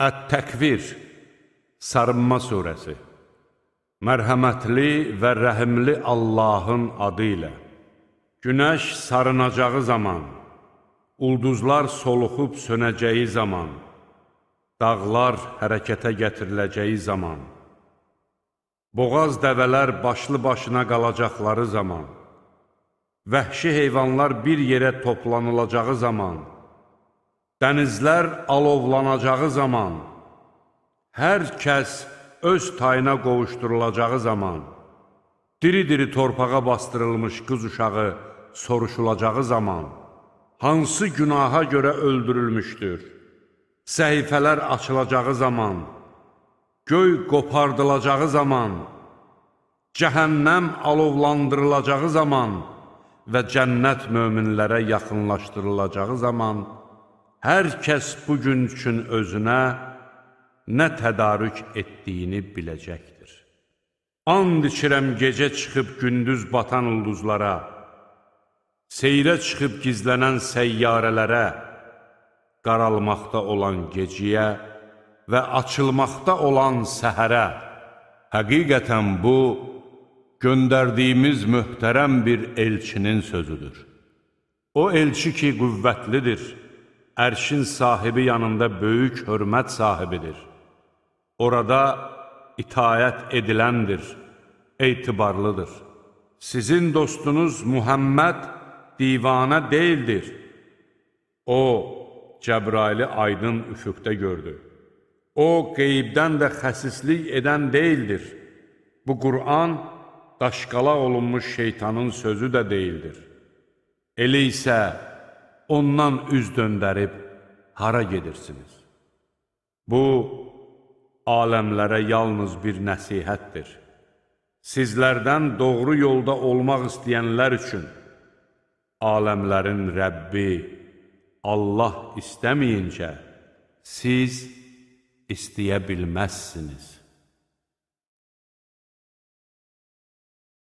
Ət-Təkvir Sarınma Suresi Mərhəmətli və rəhimli Allahın adı ilə Günəş sarınacağı zaman, ulduzlar soluxub sönəcəyi zaman, dağlar hərəkətə gətiriləcəyi zaman, boğaz dəvələr başlı-başına qalacaqları zaman, vəhşi heyvanlar bir yerə toplanılacağı zaman, Dənizlər alovlanacağı zaman, hər kəs öz tayına qovuşdurulacağı zaman, diri-diri torpağa bastırılmış qız uşağı soruşulacağı zaman, hansı günaha görə öldürülmüşdür, səhifələr açılacağı zaman, göy qopardılacağı zaman, cəhənnəm alovlandırılacağı zaman və cənnət möminlərə yaxınlaşdırılacağı zaman, hər kəs bu gün üçün özünə nə tədarük etdiyini biləcəkdir. And içirəm gecə çıxıb gündüz batan ulduzlara, seyrə çıxıb gizlənən səyyarələrə, qaralmaqda olan geciyə və açılmaqda olan səhərə. Həqiqətən bu, göndərdiyimiz möhtərəm bir elçinin sözüdür. O elçi ki, qüvvətlidir, ərşin sahibi yanında böyük hörmət sahibidir. Orada itayət ediləndir, eytibarlıdır. Sizin dostunuz Muhammed divana deyildir. O, Cəbraili aydın üfüqdə gördü. O, qeybdən də xəsislik edən deyildir. Bu Qur'an, daşqala olunmuş şeytanın sözü də deyildir. Elə isə, ondan üz döndərib hara gedirsiniz? Bu, aləmlərə yalnız bir nəsihətdir. Sizlərdən doğru yolda olmaq istəyənlər üçün aləmlərin Rəbbi Allah istəməyincə siz istəyə bilməzsiniz.